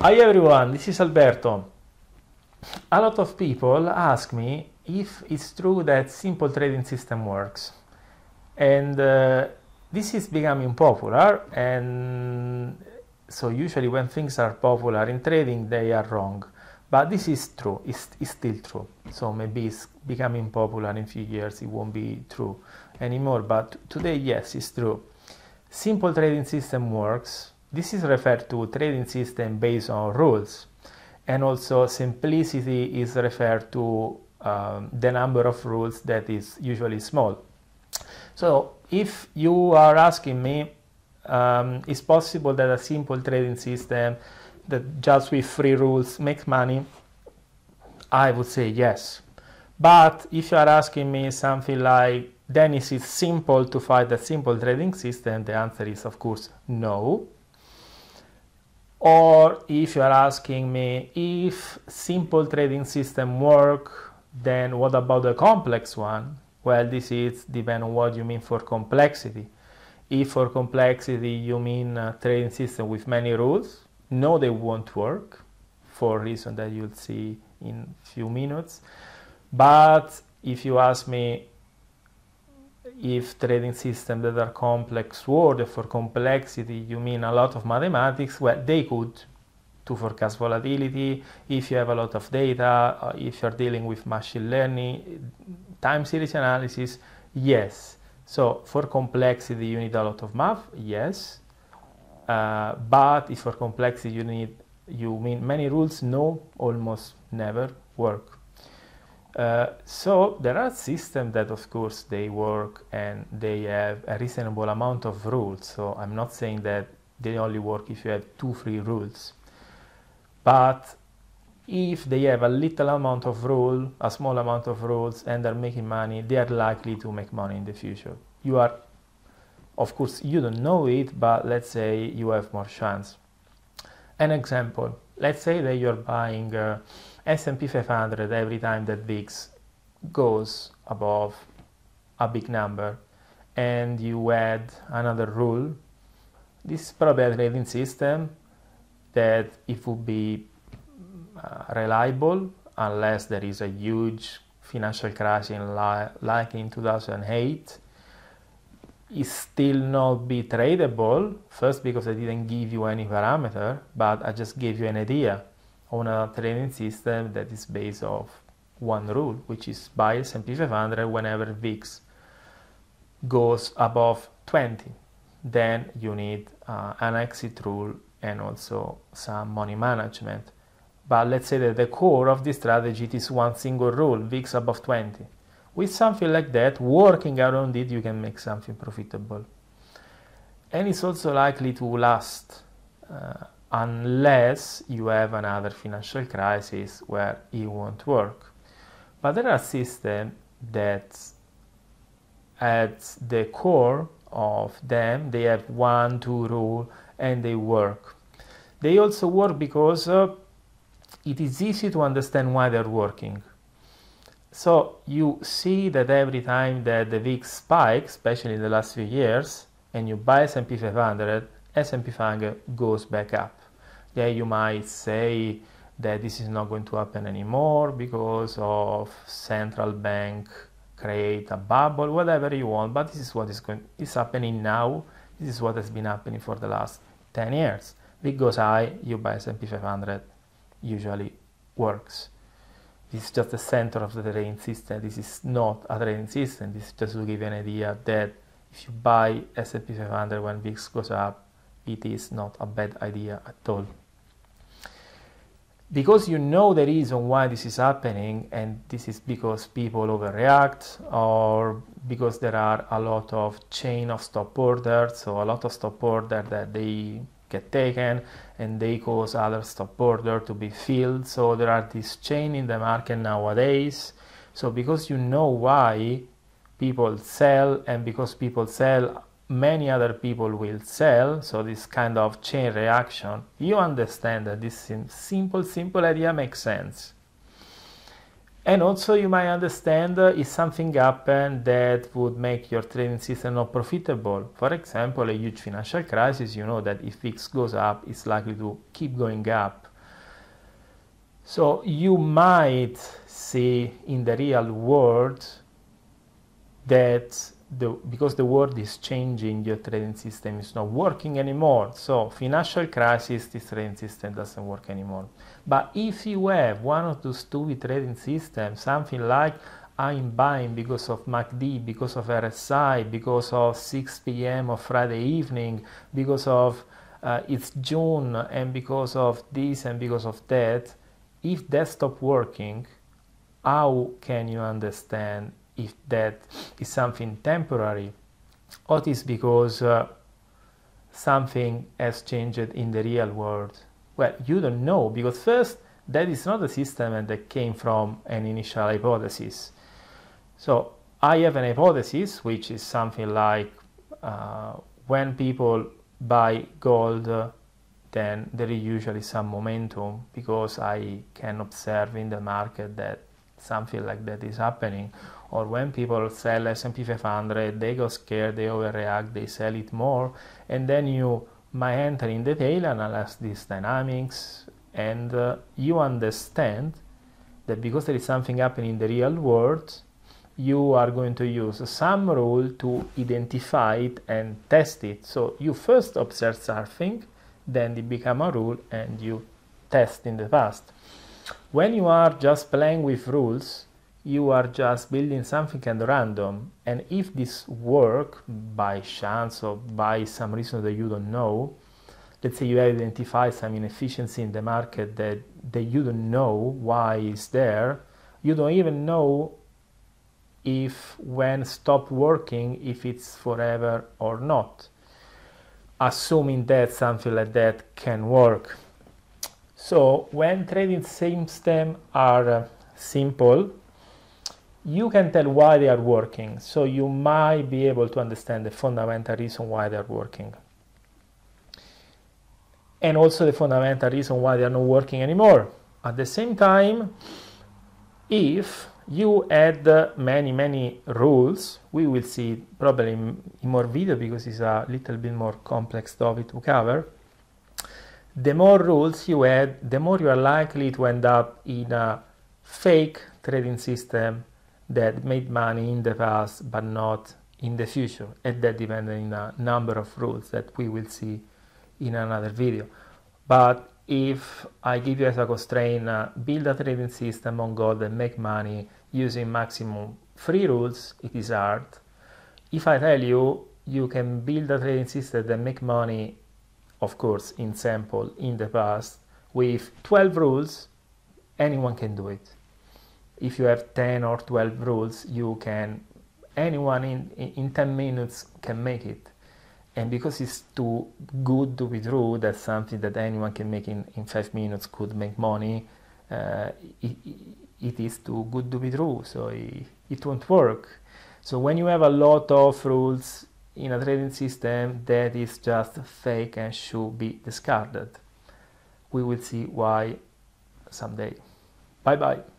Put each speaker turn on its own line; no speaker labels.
Hi everyone, this is Alberto. A lot of people ask me if it's true that simple trading system works. And uh, this is becoming popular and so usually when things are popular in trading they are wrong. But this is true, it's, it's still true. So maybe it's becoming popular in a few years, it won't be true anymore. But today, yes, it's true. Simple trading system works this is referred to trading system based on rules and also simplicity is referred to um, the number of rules that is usually small. So if you are asking me, um, possible that a simple trading system that just with free rules makes money? I would say yes. But if you are asking me something like, then is it simple to find a simple trading system? The answer is of course no or if you are asking me if simple trading system work, then what about the complex one? Well, this is depend on what you mean for complexity. If for complexity you mean trading system with many rules, no, they won't work for reason that you'll see in few minutes. But if you ask me if trading systems that are complex word for complexity you mean a lot of mathematics well they could to forecast volatility if you have a lot of data uh, if you're dealing with machine learning time series analysis yes so for complexity you need a lot of math yes uh, but if for complexity you need you mean many rules no almost never work uh, so there are systems that of course they work and they have a reasonable amount of rules. So I'm not saying that they only work if you have two free rules. But if they have a little amount of rule, a small amount of rules, and they're making money, they are likely to make money in the future. You are, of course, you don't know it, but let's say you have more chance. An example, let's say that you're buying uh, S&P 500 every time that VIX goes above a big number and you add another rule this is probably a trading system that it would be uh, reliable unless there is a huge financial crash in li like in 2008 is still not be tradable first because I didn't give you any parameter but I just gave you an idea on a trading system that is based off one rule, which is buy S&P 500 whenever VIX goes above 20. Then you need uh, an exit rule and also some money management. But let's say that the core of this strategy is one single rule, VIX above 20. With something like that, working around it, you can make something profitable. And it's also likely to last. Uh, unless you have another financial crisis where it won't work. But there are systems that at the core of them, they have one, two rule and they work. They also work because uh, it is easy to understand why they're working. So you see that every time that the VIX spikes, especially in the last few years, and you buy S&P 500, S&P 500 goes back up yeah, you might say that this is not going to happen anymore because of central bank create a bubble, whatever you want, but this is what is going is happening now. This is what has been happening for the last 10 years because I, you buy S&P 500 usually works. This is just the center of the trading system. This is not a trading system. This is just to give you an idea that if you buy S&P 500 when VIX goes up, it is not a bad idea at all. Because you know the reason why this is happening, and this is because people overreact, or because there are a lot of chain of stop orders, so a lot of stop order that they get taken and they cause other stop order to be filled. So there are this chain in the market nowadays. So because you know why people sell and because people sell many other people will sell, so this kind of chain reaction, you understand that this simple, simple idea makes sense. And also you might understand uh, if something happened that would make your trading system not profitable. For example, a huge financial crisis, you know that if X goes up, it's likely to keep going up. So you might see in the real world that the, because the world is changing, your trading system is not working anymore. So financial crisis, this trading system doesn't work anymore. But if you have one of those stupid trading systems, something like I'm buying because of MACD, because of RSI, because of 6 p.m. of Friday evening, because of uh, it's June, and because of this and because of that, if that stop working, how can you understand if that is something temporary or it is because uh, something has changed in the real world? Well, you don't know because first that is not a system that came from an initial hypothesis. So I have an hypothesis which is something like uh, when people buy gold, uh, then there is usually some momentum because I can observe in the market that something like that is happening or when people sell S&P 500 they go scared they overreact they sell it more and then you might enter in detail analyze these dynamics and uh, you understand that because there is something happening in the real world you are going to use some rule to identify it and test it so you first observe something then it become a rule and you test in the past when you are just playing with rules you are just building something at random and if this work by chance or by some reason that you don't know let's say you identify some inefficiency in the market that, that you don't know why is there you don't even know if when stop working if it's forever or not assuming that something like that can work so when trading systems are uh, simple you can tell why they are working. So you might be able to understand the fundamental reason why they are working. And also the fundamental reason why they are not working anymore. At the same time, if you add many, many rules, we will see probably in more video because it's a little bit more complex topic to cover. The more rules you add, the more you are likely to end up in a fake trading system that made money in the past but not in the future and that depended on a number of rules that we will see in another video but if I give you as a constraint uh, build a trading system on gold and make money using maximum free rules it is hard if I tell you you can build a trading system that make money of course in sample in the past with 12 rules anyone can do it if you have 10 or 12 rules you can anyone in, in 10 minutes can make it and because it's too good to be true that's something that anyone can make in, in 5 minutes could make money uh, it, it is too good to be true so it, it won't work so when you have a lot of rules in a trading system that is just fake and should be discarded we will see why someday bye bye